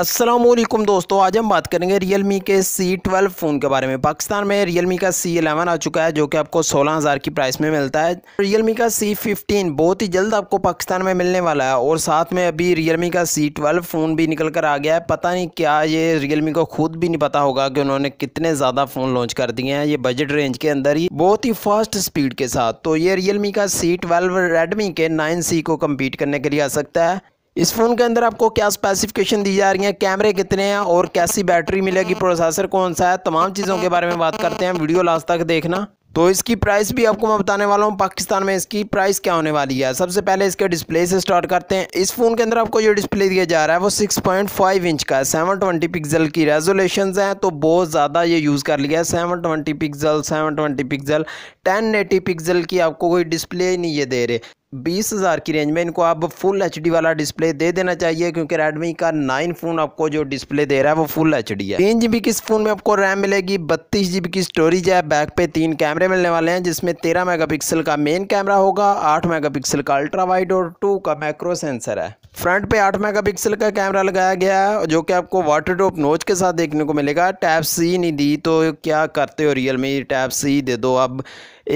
असलम दोस्तों आज हम बात करेंगे रियल मी के C12 फ़ोन के बारे में पाकिस्तान में रियल मी का C11 आ चुका है जो कि आपको 16000 की प्राइस में मिलता है रियल मी का C15 बहुत ही जल्द आपको पाकिस्तान में मिलने वाला है और साथ में अभी रियल मी का C12 फ़ोन भी निकल कर आ गया है पता नहीं क्या ये रियल मी को खुद भी नहीं पता होगा कि उन्होंने कितने ज़्यादा फ़ोन लॉन्च कर दिए हैं ये बजट रेंज के अंदर ही बहुत ही फास्ट स्पीड के साथ तो ये रियल मी का सी रेडमी के नाइन को कम्पीट करने के लिए आ सकता है इस फ़ोन के अंदर आपको क्या स्पेसिफिकेशन दी जा रही हैं कैमरे कितने हैं और कैसी बैटरी मिलेगी प्रोसेसर कौन सा है तमाम चीज़ों के बारे में बात करते हैं वीडियो लास्ट तक देखना तो इसकी प्राइस भी आपको मैं बताने वाला हूँ पाकिस्तान में इसकी प्राइस क्या होने वाली है सबसे पहले इसके डिस्प्ले से स्टार्ट करते हैं इस फ़ोन के अंदर आपको जो डिस्प्ले दिया जा रहा है वो 6.5 इंच का है 720 पिक्सल की रेजोलेशन हैं तो बहुत ज़्यादा ये यूज़ कर लिया है seven twenty pixel twenty pixel ten pixel की आपको कोई डिस्प्ले नहीं ये दे रहे बीस हज़ार की रेंज में इनको आप फुल एच वाला डिस्प्ले दे देना चाहिए क्योंकि रेडमी का नाइन फ़ोन आपको जो डिस्प्ले दे रहा है वो फुल एच है तीन जी की इस फ़ोन में आपको रैम मिलेगी बत्तीस जी की स्टोरेज है बैक पे तीन कैमरे मिलने वाले हैं जिसमें तेरह मेगापिक्सल का मेन कैमरा होगा आठ मेगापिक्सल का अल्ट्रा वाइड और टू का माइक्रो सेंसर है फ्रंट पे 8 मेगापिक्सल का कैमरा लगाया गया है जो कि आपको वाटर ड्रॉप नोच के साथ देखने को मिलेगा टैप सी नहीं दी तो क्या करते हो रियल में टैप सी दे दो अब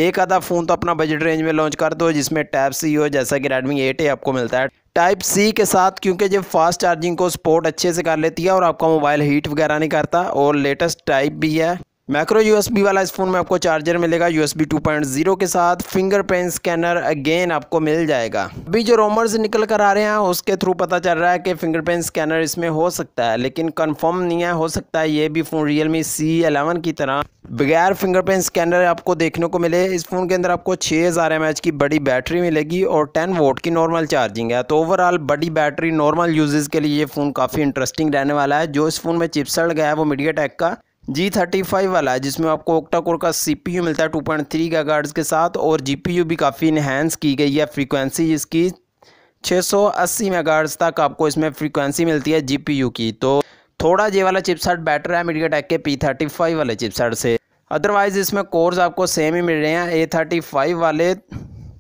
एक आधा फ़ोन तो अपना बजट रेंज में लॉन्च कर दो जिसमें टैप सी हो जैसा कि रेडमी एट ए आपको मिलता है टाइप सी के साथ क्योंकि जब फास्ट चार्जिंग को सपोर्ट अच्छे से कर लेती है और आपका मोबाइल हीट वगैरह नहीं करता और लेटेस्ट टाइप भी है मैक्रो यूएसबी वाला इस फ़ोन में आपको चार्जर मिलेगा यूएसबी 2.0 के साथ फिंगरप्रिंट स्कैनर अगेन आपको मिल जाएगा अभी जो रोमर्स निकल कर आ रहे हैं उसके थ्रू पता चल रहा है कि फिंगरप्रिंट स्कैनर इसमें हो सकता है लेकिन कंफर्म नहीं है हो सकता है ये भी phone Realme C eleven की तरह बगैर फिंगरप्रिंट स्कैनर आपको देखने को मिले इस फ़ोन के अंदर आपको छः हज़ार एम एच की बड़ी बैटरी मिलेगी और टेन वोट की नॉर्मल चार्जिंग है तो ओवरऑल बड़ी बैटरी नॉर्मल यूजेज़ के लिए ये फ़ोन काफ़ी इंटरेस्टिंग रहने वाला है जो इस फ़ोन में चिपसड़ गया है वो मीडिया टेक का जी थर्टी फाइव वाला है जिसमें आपको ओक्टा कोर का सी पी यू मिलता है टू पॉइंट थ्री का गार्ड्स के साथ और जी पी यू भी काफ़ी इन्हेंस की गई है फ्रीक्वेंसी जिसकी छः सौ अस्सी मेगाहर्ट्ज तक आपको इसमें फ्रीक्वेंसी मिलती है जी पी यू की तो थोड़ा ये वाला चिपसेट बेटर है मीडिया टेक के पी थर्टी फाइव वाले चिपसेट से अदरवाइज़ इसमें कोर्स आपको सेम ही मिल रहे हैं ए थर्टी फाइव वाले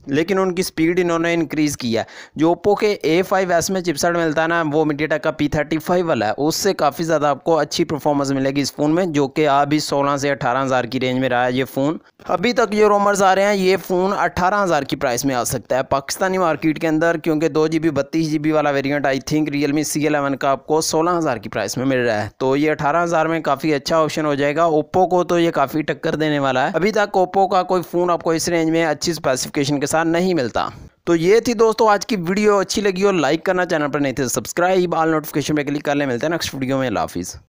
लेकिन उनकी स्पीड इन्होंने इंक्रीज़ किया जो ओप्पो के ए फाइव एस में चिपसेट मिलता है ना वो मिडियाटेक का पी थर्टी फाइव वाला है उससे काफ़ी ज़्यादा आपको अच्छी परफॉर्मेंस मिलेगी इस फ़ोन में जो कि अभी सोलह से अठारह हज़ार की रेंज में रहा है ये फ़ोन अभी तक ये रोमर्स आ रहे हैं ये फ़ोन अठारह हज़ार की प्राइस में आ सकता है पाकिस्तानी मार्केट के अंदर क्योंकि दो जी बी बत्तीस जी बी वाला variant I think Realme C eleven का आपको सोलह हज़ार की प्राइस में मिल रहा है तो ये अठारह हज़ार में काफ़ी अच्छा ऑप्शन हो जाएगा ओप्पो को तो ये काफ़ी टक्कर देने वाला है अभी तक ओप्पो का कोई फ़ोन आपको इस रेंज में अच्छी स्पेसिफिकेशन के पैसा नहीं मिलता तो ये थी दोस्तों आज की वीडियो अच्छी लगी हो लाइक करना चैनल पर नहीं थे सब्सक्राइब आल नोटिफिकेशन पे क्लिक कर ले मिलते हैं नेक्स्ट वीडियो में लाफिज़